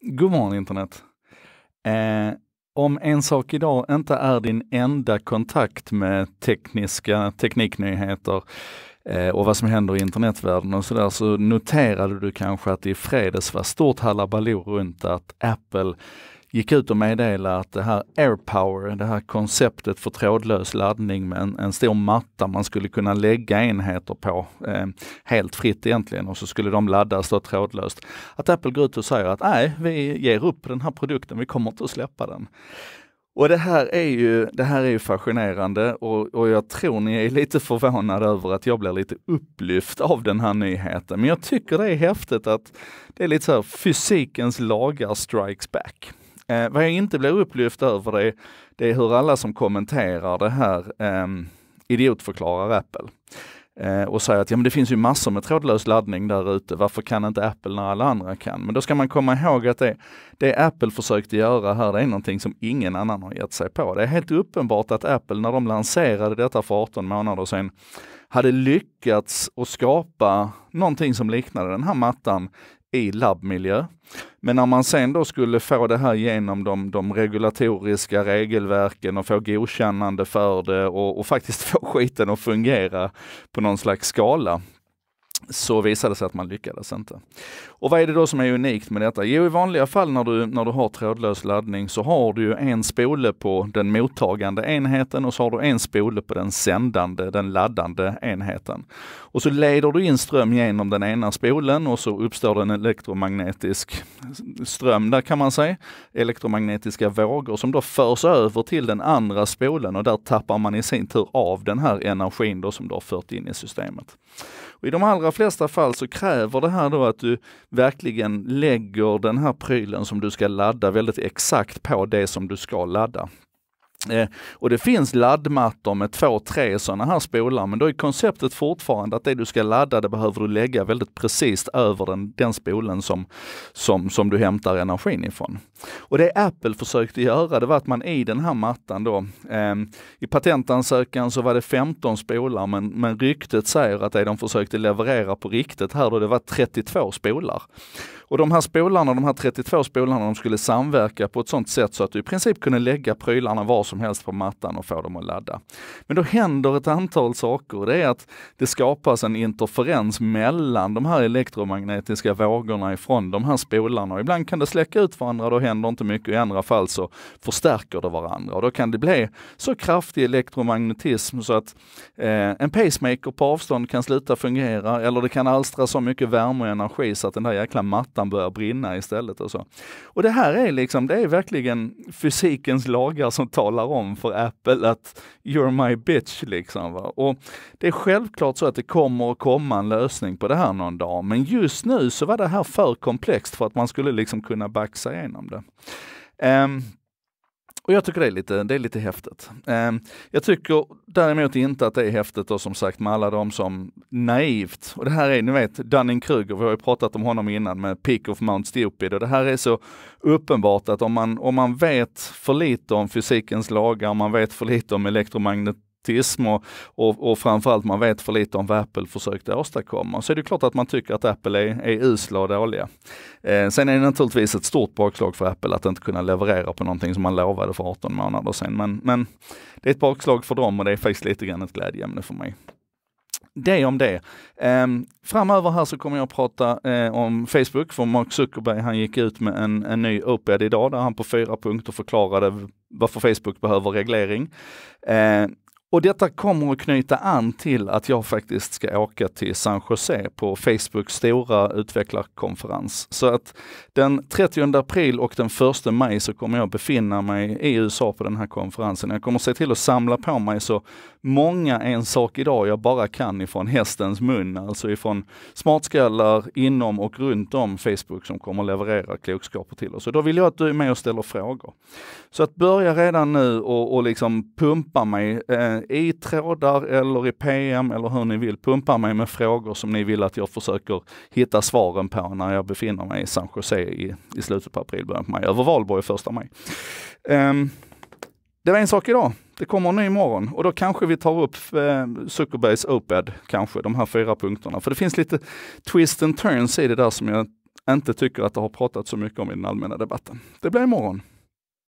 God morgon internet! Eh, om en sak idag inte är din enda kontakt med tekniska tekniknyheter eh, och vad som händer i internetvärlden och sådär, så noterade du kanske att i fredags var stort halabaloo runt att Apple gick ut och meddelade att det här AirPower, det här konceptet för trådlös laddning med en, en stor matta man skulle kunna lägga enheter på eh, helt fritt egentligen och så skulle de laddas då trådlöst. Att Apple går ut och säger att nej, vi ger upp den här produkten, vi kommer inte att släppa den. Och det här är ju, det här är ju fascinerande och, och jag tror ni är lite förvånade över att jag blir lite upplyft av den här nyheten. Men jag tycker det är häftigt att det är lite så här, fysikens lagar strikes back. Eh, vad jag inte blir upplyft över det, det är hur alla som kommenterar det här eh, idiotförklarar Apple eh, och säger att ja, men det finns ju massor med trådlös laddning där ute. Varför kan inte Apple när alla andra kan? Men då ska man komma ihåg att det, det Apple försökte göra här, det är någonting som ingen annan har gett sig på. Det är helt uppenbart att Apple när de lanserade detta för 18 månader sedan hade lyckats att skapa någonting som liknade den här mattan i labbmiljö. Men när man sen då skulle få det här genom de, de regulatoriska regelverken och få godkännande för det och, och faktiskt få skiten att fungera på någon slags skala så visade det sig att man lyckades inte. Och vad är det då som är unikt med detta? Jo, i vanliga fall när du, när du har trådlös laddning så har du en spole på den mottagande enheten och så har du en spole på den sändande, den laddande enheten. Och så leder du in ström genom den ena spolen och så uppstår det en elektromagnetisk ström där kan man säga, elektromagnetiska vågor som då förs över till den andra spolen och där tappar man i sin tur av den här energin då som du har fört in i systemet. Och I de allra allra flesta fall så kräver det här då att du verkligen lägger den här prylen som du ska ladda väldigt exakt på det som du ska ladda. Eh, och det finns laddmattor med två, tre sådana här spolar, men då är konceptet fortfarande att det du ska ladda, det behöver du lägga väldigt precis över den, den spolen som, som, som du hämtar energin ifrån. Och det Apple försökte göra, det var att man i den här mattan då, eh, i patentansökan så var det 15 spolar, men, men ryktet säger att det de försökte leverera på riktigt här då, det var 32 spolar. Och de här spolarna, de här 32 spolarna, de skulle samverka på ett sånt sätt så att du i princip kunde lägga prylarna var som helst på mattan och få dem att ladda. Men då händer ett antal saker. Det är att det skapas en interferens mellan de här elektromagnetiska vågorna ifrån de här spolarna. Och ibland kan det släcka ut varandra, då händer inte mycket. I andra fall så förstärker det varandra och då kan det bli så kraftig elektromagnetism så att eh, en pacemaker på avstånd kan sluta fungera eller det kan alstra så mycket värme och energi så att den där jäkla mattan mattan börjar brinna istället och så. Och det här är liksom, det är verkligen fysikens lagar som talar om för Apple att you're my bitch liksom. Va? Och det är självklart så att det kommer att komma en lösning på det här någon dag, men just nu så var det här för komplext för att man skulle liksom kunna backa igenom det. Um, och jag tycker det är lite, det är lite häftigt. Eh, jag tycker däremot inte att det är häftigt då som sagt med alla de som naivt, och det här är, ni vet, Dunning-Kruger, vi har ju pratat om honom innan med Peak of Mount Stupid och det här är så uppenbart att om man, om man vet för lite om fysikens lagar, om man vet för lite om elektromagnet elitism och, och, och framförallt man vet för lite om vad Apple försökte åstadkomma. Så är det klart att man tycker att Apple är, är usla och dåliga. Eh, sen är det naturligtvis ett stort bakslag för Apple att inte kunna leverera på någonting som man lovade för 18 månader sedan. Men, men det är ett bakslag för dem och det är faktiskt lite grann ett glädjeämne för mig det om det. Um, framöver här så kommer jag att prata uh, om Facebook, för Mark Zuckerberg han gick ut med en, en ny op idag där han på fyra punkter förklarade varför Facebook behöver reglering. Uh, och detta kommer att knyta an till att jag faktiskt ska åka till San Jose på Facebooks stora utvecklarkonferens. Så att den 30 april och den 1 maj så kommer jag befinna mig i USA på den här konferensen. Jag kommer se till att samla på mig så många en sak idag jag bara kan ifrån hästens mun, alltså ifrån smartskallar inom och runt om Facebook som kommer leverera klokskaper till oss. Så då vill jag att du är med och ställer frågor. Så att börja redan nu och, och liksom pumpa mig eh, i trådar eller i PM eller hur ni vill. Pumpa mig med frågor som ni vill att jag försöker hitta svaren på när jag befinner mig i San Jose i, i slutet på april, början på maj, över valborg första maj. Um, det var en sak idag. Det kommer en ny morgon och då kanske vi tar upp eh, Zuckerbergs Oped, kanske de här fyra punkterna. För det finns lite twist and turns i det där som jag inte tycker att det har pratat så mycket om i den allmänna debatten. Det blir imorgon.